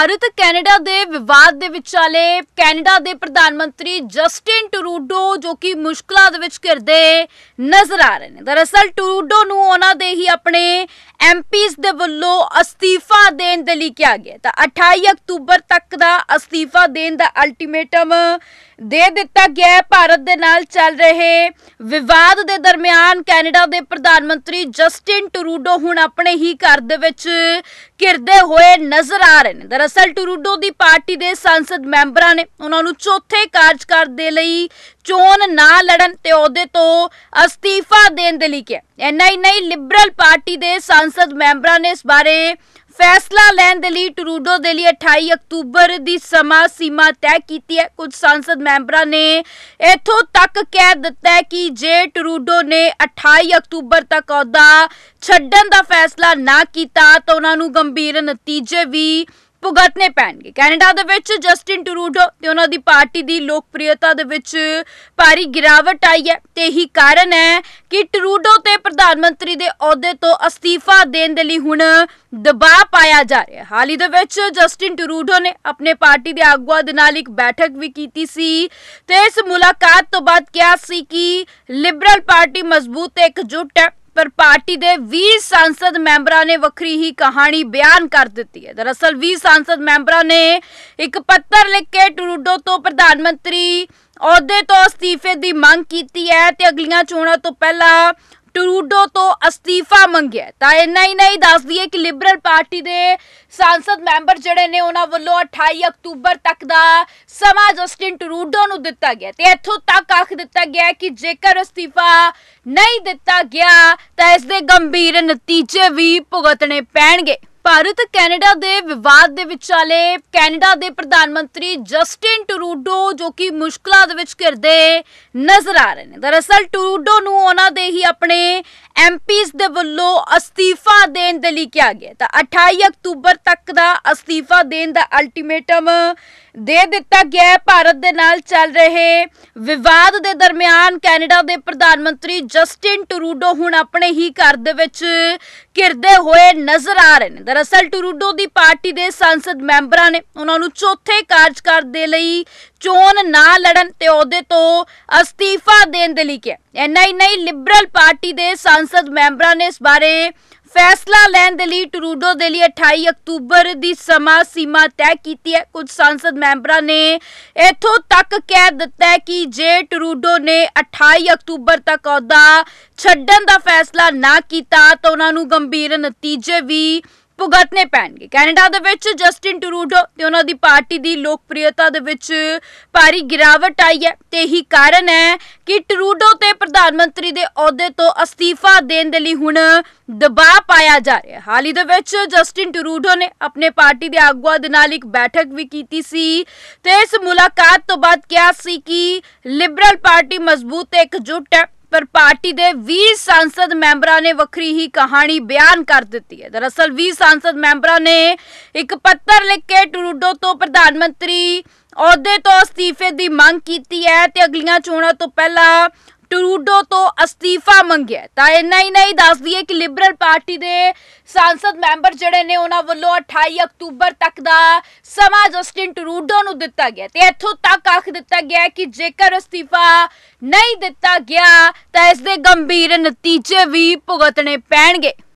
Bharat Canada ਦੇ ਵਿਵਾਦ ਦੇ ਵਿਚਾਲੇ ਕੈਨੇਡਾ ਦੇ ਪ੍ਰਧਾਨ ਮੰਤਰੀ ਜਸਟਿਨ ਟਰੂਡੋ ਜੋ ਕਿ ਮੁਸ਼ਕਲਾਂ ਦੇ ਵਿੱਚ ਘਿਰਦੇ ਨਜ਼ਰ ਆ ਰਹੇ ਨੇ ਦਰਅਸਲ ਟਰੂਡੋ ਨੂੰ ਉਹਨਾਂ ਦੇ ਹੀ ਆਪਣੇ ਐਮਪੀਸ ਦੇ ਵੱਲੋਂ ਅਸਤੀਫਾ ਦੇਣ ਦੇ ਲਈ ਕਿਹਾ ਗਿਆ ਤਾਂ 28 ਅਕਤੂਬਰ ਤੱਕ ਦਾ ਅਸਤੀਫਾ ਦੇਣ ਦਾ ਅਲਟੀਮੇਟਮ ਦੇ ਦਿੱਤਾ ਗਿਆ ਭਾਰਤ ਦੇ ਨਾਲ ਚੱਲ ਰਹੇ ਵਿਵਾਦ ਦੇ ਦਰਮਿਆਨ ਕੈਨੇਡਾ ਦੇ ਪ੍ਰਧਾਨ ਮੰਤਰੀ ਜਸਟਿਨ ਟਰੂਡੋ ਹੁਣ ਆਪਣੇ ਹੀ ਘਰ ਦੇ ਵਿੱਚ ਘਿਰਦੇ ਹੋਏ ਨਜ਼ਰ ਆ ਰਹੇ ਨੇ ਦਰਅਸਲ ਟਰੂਡੋ ਦੀ ਪਾਰਟੀ ਦੇ ਸੰਸਦ ਮੈਂਬਰਾਂ ਨੇ ਉਹਨਾਂ ਨੂੰ ਚੌਥੇ ਕਾਰਜਕਾਲ ਦੇ ਲਈ ਚੋਣ ਨਾ ਲੜਨ ਤੇ ਅਹੁਦੇ ਤੋਂ ਅਸਤੀਫਾ ਦੇਣ ਦੇ ਲਈ ਕਿਹਾ ਐਨਆਈ ਨਹੀਂ ਲਿਬਰਲ ਪਾਰਟੀ ਦੇ ਸੰਸਦ ਮੈਂਬਰਾਂ ਨੇ ਇਸ ਬਾਰੇ ਫੈਸਲਾ ਲੈਣ ਦੇ ਲਈ ਟਰੂਡੋ ਦੇ ਲਈ 28 ਅਕਤੂਬਰ ਦੀ ਸਮਾਂ ਸੀਮਾ ਤੈਅ ਕੀਤੀ ਹੈ ਕੁਝ ਸੰਸਦ ਮੈਂਬਰਾਂ ਨੇ ਇਥੋਂ ਤੱਕ ਕਹਿ ਦਿੱਤਾ ਹੈ ਕਿ ਜੇ ਟਰੂਡੋ ਨੇ 28 ਅਕਤੂਬਰ ਤੱਕ ਅਹੁਦਾ ਛੱਡਣ ਦਾ ਫੈਸਲਾ ਨਾ ਕੀਤਾ ਤਾਂ ਉਹਨਾਂ ਨੂੰ ਗੰਭੀਰ ਨਤੀਜੇ ਵੀ ਭੁਗਤਨੇ ਪੈਣਗੇ ਕੈਨੇਡਾ ਦੇ ਵਿੱਚ ਜਸਟਿਨ ਟਰੂਡੋ ਤੇ ਉਹਨਾਂ ਦੀ ਪਾਰਟੀ ਦੀ ਲੋਕਪ੍ਰਿਯਤਾ ਦੇ ਵਿੱਚ ਭਾਰੀ ਗਿਰਾਵਟ ਆਈ ਹੈ ਤੇ ਇਹੀ ਕਾਰਨ ਹੈ ਕਿ ਟਰੂਡੋ ਤੇ ਪ੍ਰਧਾਨ ਮੰਤਰੀ ਦੇ ਅਹੁਦੇ ਤੋਂ ਅਸਤੀਫਾ ਦੇਣ ਦੇ ਲਈ ਹੁਣ ਦਬਾਅ ਪਾਇਆ ਜਾ ਰਿਹਾ ਹੈ ਹਾਲੀ ਦੇ ਵਿੱਚ ਜਸਟਿਨ ਟਰੂਡੋ ਨੇ ਆਪਣੇ ਪਾਰਟੀ ਦੇ ਆਗੂਆਂ ਦੇ ਨਾਲ ਇੱਕ ਬੈਠਕ ਵੀ ਕੀਤੀ ਸੀ ਤੇ ਇਸ ਮੁਲਾਕਾਤ ਤੋਂ ਬਾਅਦ ਕਿਹਾ ਸੀ ਕਿ ਲਿਬਰਲ ਪਾਰਟੀ ਮਜ਼ਬੂਤ ਤੇ ਇਕਜੁੱਟ ਹੈ ਪਰ ਪਾਰਟੀ ਦੇ 20 ਸੰਸਦ ਮੈਂਬਰਾਂ ਨੇ ਵੱਖਰੀ ਹੀ ਕਹਾਣੀ ਬਿਆਨ ਕਰ ਦਿੱਤੀ ਹੈ ਦਰਅਸਲ 20 ਸੰਸਦ ਮੈਂਬਰਾਂ ਨੇ ਇੱਕ ਪੱਤਰ ਲਿਖ ਕੇ ਟਰੂਡੋ ਤੋਂ ਪ੍ਰਧਾਨ ਮੰਤਰੀ ਅਹੁਦੇ ਤੋਂ ਅਸਤੀਫੇ ਦੀ ਮੰਗ ਕੀਤੀ ਹੈ ਤੇ ਅਗਲੀਆਂ ਚੋਣਾਂ ਤੋਂ ਪਹਿਲਾਂ ਟਰੂਡੋ ਤੋਂ ਅਸਤੀਫਾ ਮੰਗਿਆ ਤਾਂ ਇੰਨਾ ਹੀ ਨਹੀਂ ਦੱਸਦੀ ਹੈ ਕਿ ਲਿਬਰਲ ਪਾਰਟੀ ਦੇ ਸੰਸਦ ਮੈਂਬਰ ਜਿਹੜੇ ਨੇ ਉਹਨਾਂ ਵੱਲੋਂ 28 ਅਕਤੂਬਰ ਤੱਕ ਦਾ ਸਮਾਂ ਜਸਟਿਨ ਟਰੂਡੋ ਨੂੰ ਦਿੱਤਾ ਗਿਆ ਤੇ ਇੱਥੋਂ ਤੱਕ ਆਖ ਦਿੱਤਾ ਗਿਆ ਕਿ ਜੇਕਰ ਅਸਤੀਫਾ ਨਹੀਂ ਦਿੱਤਾ ਗਿਆ ਤਾਂ ਇਸ ਦੇ ਗੰਭੀਰ ਨਤੀਜੇ ਵੀ ਭੁਗਤਣੇ ਪੈਣਗੇ ਭਾਰਤ ਕੈਨੇਡਾ ਦੇ ਵਿਵਾਦ ਦੇ ਵਿਚਾਲੇ ਕੈਨੇਡਾ ਦੇ ਪ੍ਰਧਾਨ ਮੰਤਰੀ ਜਸਟਿਨ ਟਰੂਡੋ ਜੋ ਕਿ ਮੁਸ਼ਕਲਾਂ ਦੇ ਵਿੱਚ ਘਿਰਦੇ ਨਜ਼ਰ ਆ ਰਹੇ ਨੇ ਦਰਅਸਲ ਟਰੂਡੋ ਨੂੰ ਉਹਨਾਂ ਦੇ ਹੀ ਆਪਣੇ ਐਮਪੀਸ ਦੇ ਵੱਲੋਂ ਅਸਤੀਫਾ ਦੇਣ ਦੇ ਲਈ ਕਿਹਾ ਗਿਆ ਤਾਂ 28 ਅਕਤੂਬਰ ਤੱਕ ਦਾ ਅਸਤੀਫਾ ਦੇਣ ਦਾ ਅਲਟੀਮੇਟਮ ਦੇ ਦਿੱਤਾ ਗਿਆ ਭਾਰਤ ਦੇ ਨਾਲ ਚੱਲ ਰਹੇ ਵਿਵਾਦ ਦੇ ਦਰਮਿਆਨ ਕੈਨੇਡਾ ਦੇ ਪ੍ਰਧਾਨ ਮੰਤਰੀ ਜਸਟਿਨ ਟਰੂਡੋ ਹੁਣ ਆਪਣੇ ਹੀ ਘਰ ਦੇ ਵਿੱਚ ਘਿਰਦੇ ਹੋਏ ਨਜ਼ਰ ਆ ਰਹੇ ਨੇ ਦਰਅਸਲ ਟਰੂਡੋ ਦੀ ਪਾਰਟੀ ਦੇ ਸੰਸਦ ਮੈਂਬਰਾਂ ਨੇ ਉਹਨਾਂ ਨੂੰ ਚੌਥੇ ਕਾਰਜਕਾਲ ਦੇ ਲਈ ਚੋਣ ਨਾ ਲੜਨ ਤੇ ਉਹਦੇ ਤੋਂ ਅਸਤੀਫਾ ਦੇਣ ਦੇ ਲਈ ਕਿਹਾ ਐਨਆਈ ਨਹੀਂ ਲਿਬਰਲ ਪਾਰਟੀ ਦੇ ਸੰਸਦ ਮੈਂਬਰਾਂ ਨੇ ਇਸ ਬਾਰੇ ਫੈਸਲਾ ਲੈਣ ਦੇ ਲਈ ਟਰੂਡੋ ਦੇ ਲਈ 28 ਅਕਤੂਬਰ ਦੀ ਸਮਾਂ ਸੀਮਾ ਤੈਅ ਕੀਤੀ ਹੈ ਕੁਝ ਸੰਸਦ ਮੈਂਬਰਾਂ ਨੇ ਇਥੋਂ ਤੱਕ ਕਹਿ ਦਿੱਤਾ ਕਿ ਜੇ ਟਰੂਡੋ ਨੇ 28 ਅਕਤੂਬਰ ਤੱਕ ਅਹੁਦਾ ਛੱਡਣ ਦਾ ਫੈਸਲਾ ਨਾ ਕੀਤਾ ਤਾਂ ਉਹਨਾਂ ਨੂੰ ਗੰਭੀਰ ਨਤੀਜੇ ਵੀ ਭੁਗਤਨੇ ਪੈਣਗੇ ਕੈਨੇਡਾ ਦੇ ਵਿੱਚ ਜਸਟਿਨ ਟਰੂਡੋ ਤੇ ਉਹਨਾਂ ਦੀ ਪਾਰਟੀ ਦੀ ਲੋਕਪ੍ਰਿਯਤਾ ਦੇ ਵਿੱਚ ਭਾਰੀ ਗਿਰਾਵਟ ਆਈ ਹੈ ਤੇ ਇਹੀ ਕਾਰਨ ਹੈ ਕਿ ਟਰੂਡੋ ਤੇ ਪ੍ਰਧਾਨ ਮੰਤਰੀ ਦੇ ਅਹੁਦੇ ਤੋਂ ਅਸਤੀਫਾ ਦੇਣ ਦੇ ਲਈ ਹੁਣ ਦਬਾਅ ਪਾਇਆ ਜਾ ਰਿਹਾ ਹੈ ਹਾਲ ਹੀ ਦੇ ਵਿੱਚ ਜਸਟਿਨ ਟਰੂਡੋ ਨੇ ਆਪਣੇ ਪਾਰਟੀ ਦੇ ਆਗੂਆਂ ਦੇ ਨਾਲ ਇੱਕ ਬੈਠਕ ਵੀ ਕੀਤੀ ਸੀ ਤੇ ਇਸ ਮੁਲਾਕਾਤ ਤੋਂ ਬਾਅਦ ਕਿਹਾ ਸੀ ਕਿ ਲਿਬਰਲ ਪਾਰਟੀ ਮਜ਼ਬੂਤ ਤੇ ਇਕਜੁੱਟ ਹੈ ਪਰ ਪਾਰਟੀ ਦੇ 20 ਸੰਸਦ ਮੈਂਬਰਾਂ ਨੇ ਵੱਖਰੀ ਹੀ ਕਹਾਣੀ ਬਿਆਨ ਕਰ ਦਿੱਤੀ ਹੈ ਦਰਅਸਲ 20 ਸੰਸਦ ਮੈਂਬਰਾਂ ਨੇ ਇੱਕ ਪੱਤਰ ਲਿਖ ਕੇ ਟਰੂਡੋ ਤੋਂ ਪ੍ਰਧਾਨ ਮੰਤਰੀ ਅਹੁਦੇ ਤੋਂ ਅਸਤੀਫੇ ਦੀ ਮੰਗ ਕੀਤੀ ਹੈ ਤੇ ਅਗਲੀਆਂ ਚੋਣਾਂ ਤੋਂ ਪਹਿਲਾਂ ਟਰੂਡੋ ਤੋਂ ਅਸਤੀਫਾ ਮੰਗਿਆ ਤਾਂ ਇੰਨਾ ਹੀ ਨਹੀਂ ਦੱਸ ਦਈਏ ਕਿ ਲਿਬਰਲ ਪਾਰਟੀ ਦੇ ਸੰਸਦ ਮੈਂਬਰ ਜਿਹੜੇ ਨੇ ਉਹਨਾਂ ਵੱਲੋਂ 28 ਅਕਤੂਬਰ ਤੱਕ ਦਾ ਸਮਾਂ ਜਸਟਿਨ ਟਰੂਡੋ ਨੂੰ ਦਿੱਤਾ ਗਿਆ ਤੇ ਇੱਥੋਂ ਤੱਕ ਆਖ ਦਿੱਤਾ ਗਿਆ ਕਿ ਜੇਕਰ ਅਸਤੀਫਾ ਨਹੀਂ ਦਿੱਤਾ ਗਿਆ ਤਾਂ ਇਸ ਦੇ ਗੰਭੀਰ ਨਤੀਜੇ ਵੀ ਭੁਗਤਣੇ ਪੈਣਗੇ